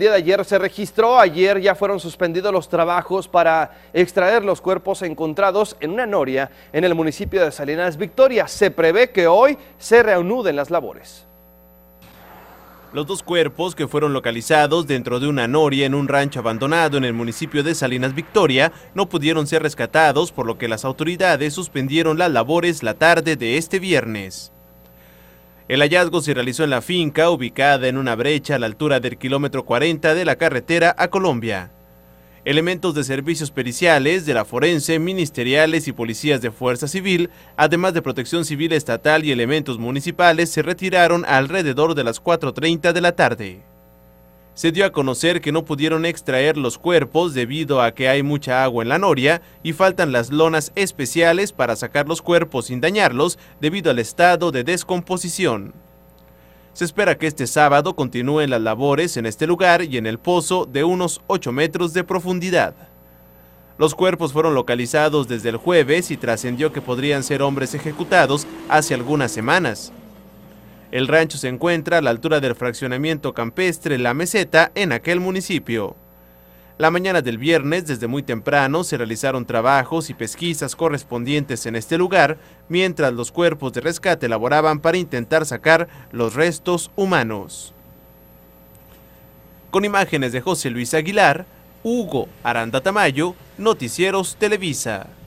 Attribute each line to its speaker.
Speaker 1: El día de ayer se registró, ayer ya fueron suspendidos los trabajos para extraer los cuerpos encontrados en una noria en el municipio de Salinas Victoria. Se prevé que hoy se reanuden las labores.
Speaker 2: Los dos cuerpos que fueron localizados dentro de una noria en un rancho abandonado en el municipio de Salinas Victoria no pudieron ser rescatados por lo que las autoridades suspendieron las labores la tarde de este viernes. El hallazgo se realizó en la finca ubicada en una brecha a la altura del kilómetro 40 de la carretera a Colombia. Elementos de servicios periciales, de la forense, ministeriales y policías de Fuerza Civil, además de Protección Civil Estatal y elementos municipales, se retiraron alrededor de las 4.30 de la tarde se dio a conocer que no pudieron extraer los cuerpos debido a que hay mucha agua en la noria y faltan las lonas especiales para sacar los cuerpos sin dañarlos debido al estado de descomposición. Se espera que este sábado continúen las labores en este lugar y en el pozo de unos 8 metros de profundidad. Los cuerpos fueron localizados desde el jueves y trascendió que podrían ser hombres ejecutados hace algunas semanas. El rancho se encuentra a la altura del fraccionamiento campestre La Meseta en aquel municipio. La mañana del viernes, desde muy temprano, se realizaron trabajos y pesquisas correspondientes en este lugar, mientras los cuerpos de rescate elaboraban para intentar sacar los restos humanos. Con imágenes de José Luis Aguilar, Hugo Aranda Tamayo, Noticieros Televisa.